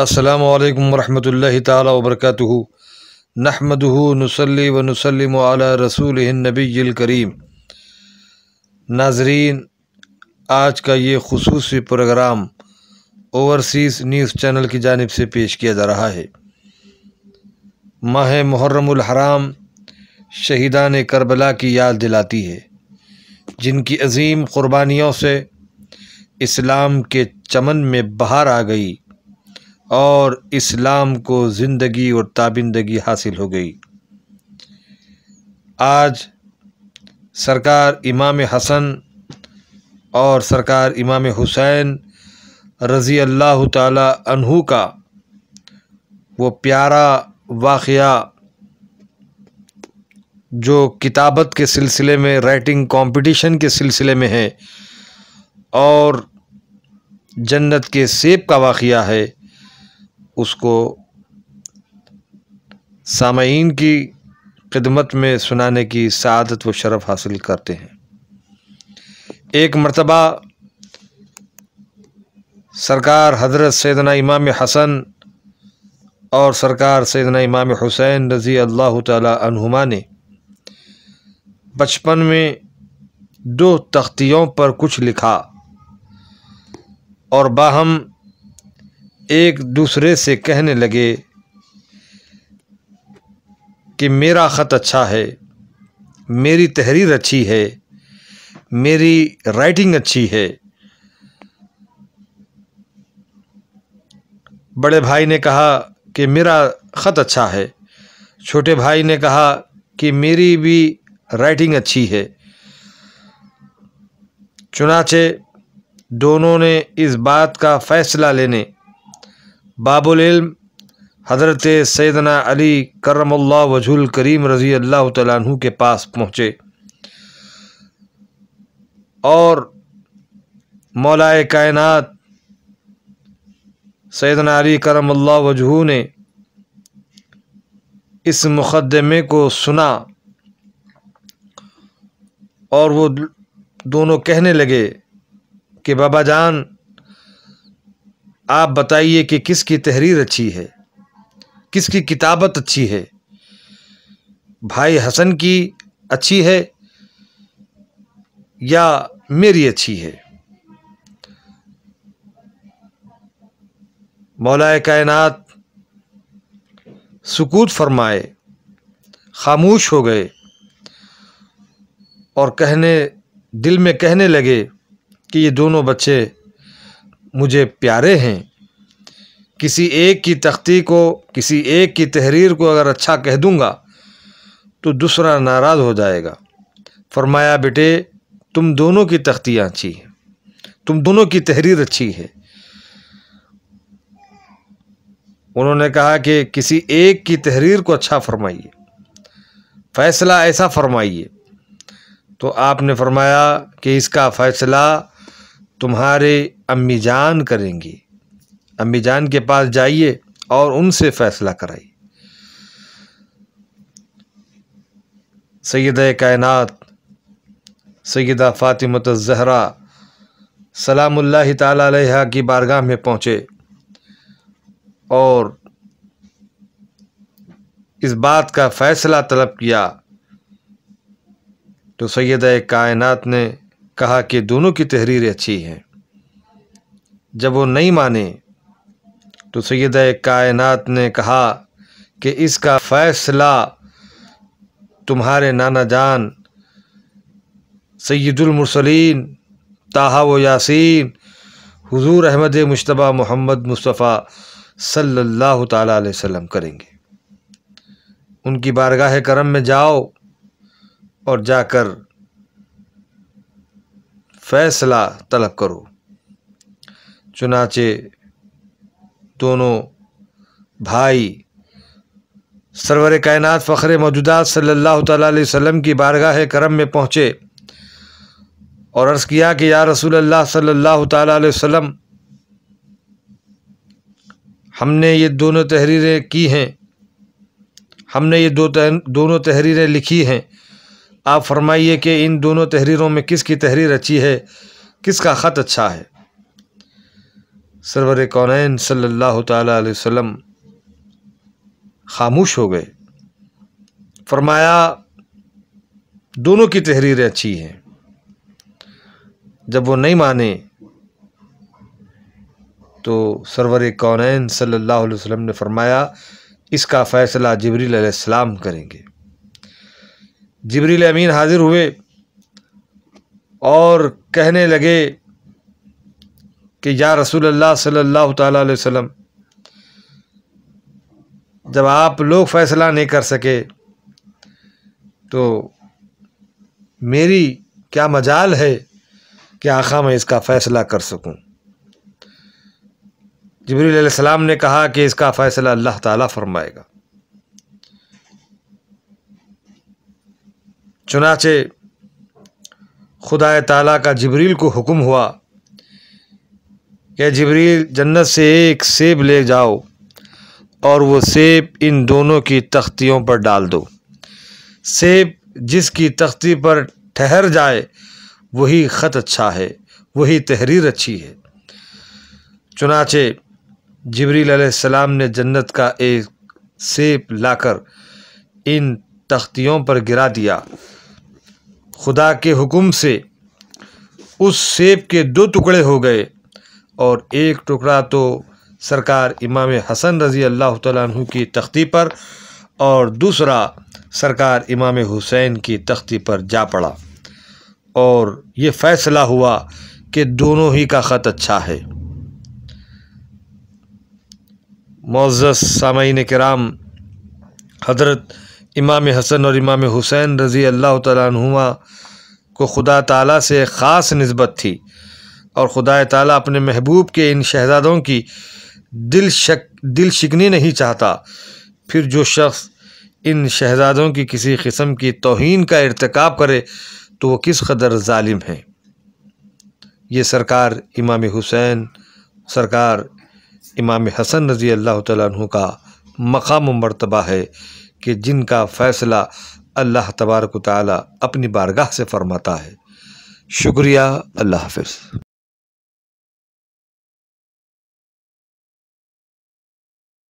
अल्लाम वरहमल तबरक नहमद नसली व नसलम रसूल करीम नाजरीन आज का ये खसूस प्रोग्राम ओवरसीज़ न्यूज़ चैनल की जानब से पेश किया जा रहा है माह मुहर्रमहराम शहीदान करबला की याद दिलाती है जिनकी अजीम क़ुरबानियों से इस्लाम के चमन में बहार आ गई और इस्लाम को ज़िंदगी और ताबिंदगी हासिल हो गई आज सरकार इमाम हसन और सरकार इमाम हुसैन रज़ी अल्लाह तहु का वो प्यारा वाक़ जो किताबत के सिलसिले में राइटिंग कंपटीशन के सिलसिले में है और जन्नत के सेब का वाक़ है उसको सामीन की खिदमत में सुनाने की सदत व शरफ़ हासिल करते हैं एक मरतबा सरकार हजरत सैदना इमाम हसन और सरकार सैदना इमाम हुसैन रज़ी अल्लाह तुमा ने बचपन में दो तख्तियों पर कुछ लिखा और बाहम एक दूसरे से कहने लगे कि मेरा ख़त अच्छा है मेरी तहरीर अच्छी है मेरी राइटिंग अच्छी है बड़े भाई ने कहा कि मेरा ख़त अच्छा है छोटे भाई ने कहा कि मेरी भी राइटिंग अच्छी है चुनाचे दोनों ने इस बात का फ़ैसला लेने बाबुल हज़रत सैदना अली करमल्ला वजूल करीम रज़ी अल्लाह तु के पास पहुँचे और मौलाए कायनात सैदना अली करमल्ला वजहू ने इस मुकदमे को सुना और वो दोनों कहने लगे कि बाबा जान आप बताइए कि किसकी तहरीर अच्छी है किसकी किताबत अच्छी है भाई हसन की अच्छी है या मेरी अच्छी है मौलाए कायनात सुकूत फरमाए खामोश हो गए और कहने दिल में कहने लगे कि ये दोनों बच्चे मुझे प्यारे हैं किसी एक की तख्ती को किसी एक की तहरीर को अगर अच्छा कह दूँगा तो दूसरा नाराज़ हो जाएगा फरमाया बेटे तुम दोनों की तख्तियाँ अच्छी हैं तुम दोनों की तहरीर अच्छी है उन्होंने कहा कि किसी एक की तहरीर को अच्छा फरमाइए फ़ैसला ऐसा फरमाइए तो आपने फरमाया कि इसका फ़ैसला तुम्हारे अम्मी जान करेंगी जान के पास जाइए और उनसे फ़ैसला कराइए सैद कायनत सैदा फ़ातिमत ज़हरा सलामुल्ला तहा की बारगाह में पहुँचे और इस बात का फ़ैसला तलब किया तो सैद कायनत ने कहा कि दोनों की तहरीरें अच्छी हैं जब वो नहीं माने तो सैद कायनात ने कहा कि इसका फ़ैसला तुम्हारे नाना जान सैदुलमरसलिन ताहा व यासिन हुजूर अहमद मुशतबा मोहम्मद मुस्तफ़ा सल्लल्लाहु अलैहि वसल्लम करेंगे उनकी बारगाह करम में जाओ और जाकर फैसला तलब करो चुनाचे दोनों भाई सरवर कायनात फ़खर मौजूदा सल्लल्लाहु अलैहि वसल्लम की बारगाह करम में पहुँचे और अर्ज़ किया कि या रसूल अल्लाह सल्लल्लाहु अलैहि वसल्लम हमने ये दोनों तहरीरें की हैं हमने ये दो तह, दोनों तहरीरें लिखी हैं आप फरमाइए कि इन दोनों तहरीरों में किसकी तहरीर अच्छी है किसका ख़त अच्छा है सरवर कौन सल्लल्लाहु अलैहि वसल्लम खामोश हो गए फरमाया दोनों की तहरीरें अच्छी हैं जब वो नहीं माने तो सरवर कौन सल्लल्लाहु अलैहि वसल्लम ने फरमाया इसका फ़ैसला जबरील सलाम करेंगे जबरील अमीन हाज़िर हुए और कहने लगे कि या रसूल अल्लाह सल्लल्लाहु अलैहि वसल्लम जब आप लोग फ़ैसला नहीं कर सके तो मेरी क्या मजाल है कि आखा मैं इसका फ़ैसला कर सकूं जबरील सलाम ने कहा कि इसका फ़ैसला अल्लाह ताला फरमाएगा चुनाचे खुदा ताला का जबरील को हुक्म हुआ कि जबरील जन्नत से एक सेब ले जाओ और वो सेब इन दोनों की तख्तियों पर डाल दो सेब जिसकी तख्ती पर ठहर जाए वही ख़त अच्छा है वही तहरीर अच्छी है चुनाचे जबरील सलाम ने जन्नत का एक सेब लाकर इन तख्तियों पर गिरा दिया खुदा के हुक्म से उस सेब के दो टुकड़े हो गए और एक टुकड़ा तो सरकार इमाम हसन रज़ी अल्लाह तु की तख्ती पर और दूसरा सरकार इमाम हुसैन की तख्ती पर जा पड़ा और ये फ़ैसला हुआ कि दोनों ही का ख़त अच्छा है मोज़ सामीन कराम हजरत इमाम हसन और इमाम हुसैन रज़ी अल्लाह तुमा को खुदा ताला से ख़ास नस्बत थी और खुदा ताला अपने महबूब के इन शहजादों की दिल शक दिल शिकनी नहीं चाहता फिर जो शख्स इन शहजादों की किसी किस्म की तोहन का इरतकब करे तो वह किस कदर ालिम है ये सरकार इमाम हुसैन सरकार इमाम हसन रज़ी अल्लाह तु का मकाम मरतबा है कि जिनका फ़ैसला अल्लाह तबारक ताली अपनी बारगाह से फ़रमाता है शुक्रिया अल्लाह हाफ